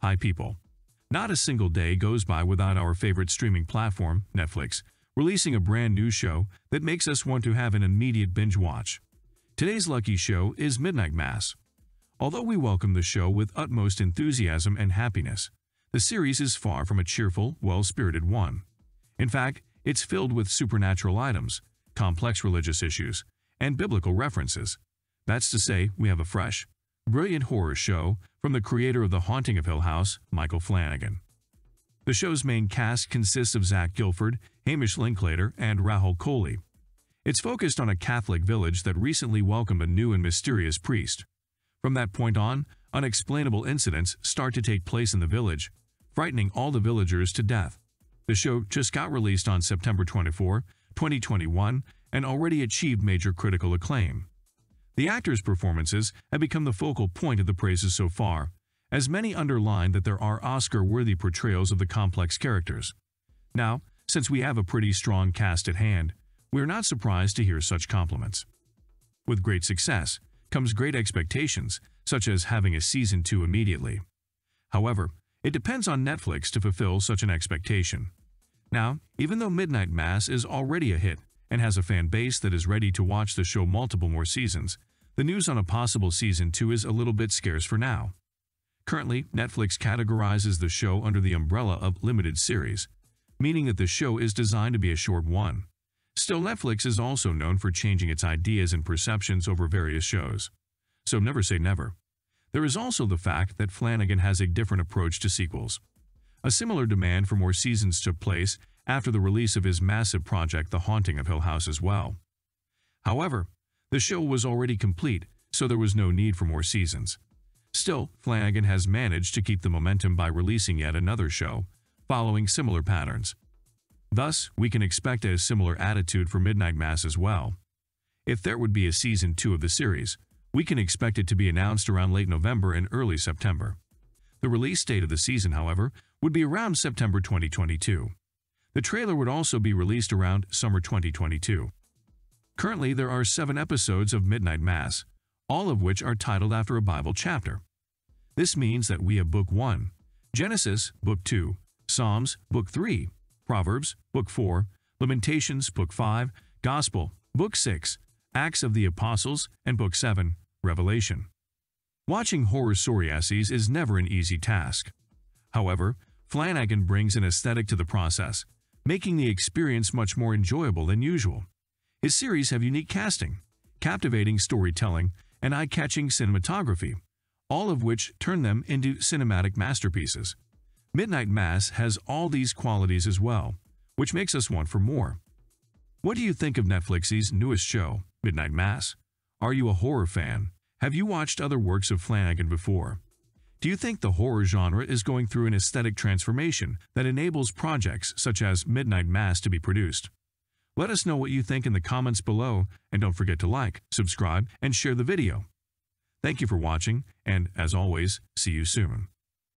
Hi, people. Not a single day goes by without our favorite streaming platform, Netflix, releasing a brand new show that makes us want to have an immediate binge watch. Today's lucky show is Midnight Mass. Although we welcome the show with utmost enthusiasm and happiness, the series is far from a cheerful, well-spirited one. In fact, it's filled with supernatural items, complex religious issues, and biblical references. That's to say, we have a fresh, brilliant horror show from the creator of The Haunting of Hill House, Michael Flanagan. The show's main cast consists of Zach Gilford, Hamish Linklater, and Rahul Kohli. It's focused on a Catholic village that recently welcomed a new and mysterious priest. From that point on, unexplainable incidents start to take place in the village, frightening all the villagers to death. The show just got released on September 24, 2021, and already achieved major critical acclaim. The actors' performances have become the focal point of the praises so far, as many underline that there are Oscar-worthy portrayals of the complex characters. Now, since we have a pretty strong cast at hand, we're not surprised to hear such compliments. With great success comes great expectations, such as having a season 2 immediately. However, it depends on Netflix to fulfill such an expectation. Now, even though Midnight Mass is already a hit and has a fan base that is ready to watch the show multiple more seasons, the news on a possible season 2 is a little bit scarce for now. Currently, Netflix categorizes the show under the umbrella of limited series, meaning that the show is designed to be a short one. Still, Netflix is also known for changing its ideas and perceptions over various shows. So never say never. There is also the fact that Flanagan has a different approach to sequels. A similar demand for more seasons took place after the release of his massive project The Haunting of Hill House as well. However, the show was already complete, so there was no need for more seasons. Still, Flanagan has managed to keep the momentum by releasing yet another show, following similar patterns. Thus, we can expect a similar attitude for Midnight Mass as well. If there would be a season 2 of the series, we can expect it to be announced around late November and early September. The release date of the season, however, would be around September 2022. The trailer would also be released around summer 2022. Currently, there are seven episodes of Midnight Mass, all of which are titled after a Bible chapter. This means that we have Book 1, Genesis, Book 2, Psalms, Book 3, Proverbs, Book 4, Lamentations, Book 5, Gospel, Book 6, Acts of the Apostles, and Book 7, Revelation. Watching horror psoriasis is never an easy task. However, Flanagan brings an aesthetic to the process, making the experience much more enjoyable than usual. His series have unique casting, captivating storytelling, and eye-catching cinematography, all of which turn them into cinematic masterpieces. Midnight Mass has all these qualities as well, which makes us want for more. What do you think of Netflix's newest show, Midnight Mass? Are you a horror fan? Have you watched other works of Flanagan before? Do you think the horror genre is going through an aesthetic transformation that enables projects such as Midnight Mass to be produced? Let us know what you think in the comments below, and don't forget to like, subscribe, and share the video. Thank you for watching, and as always, see you soon.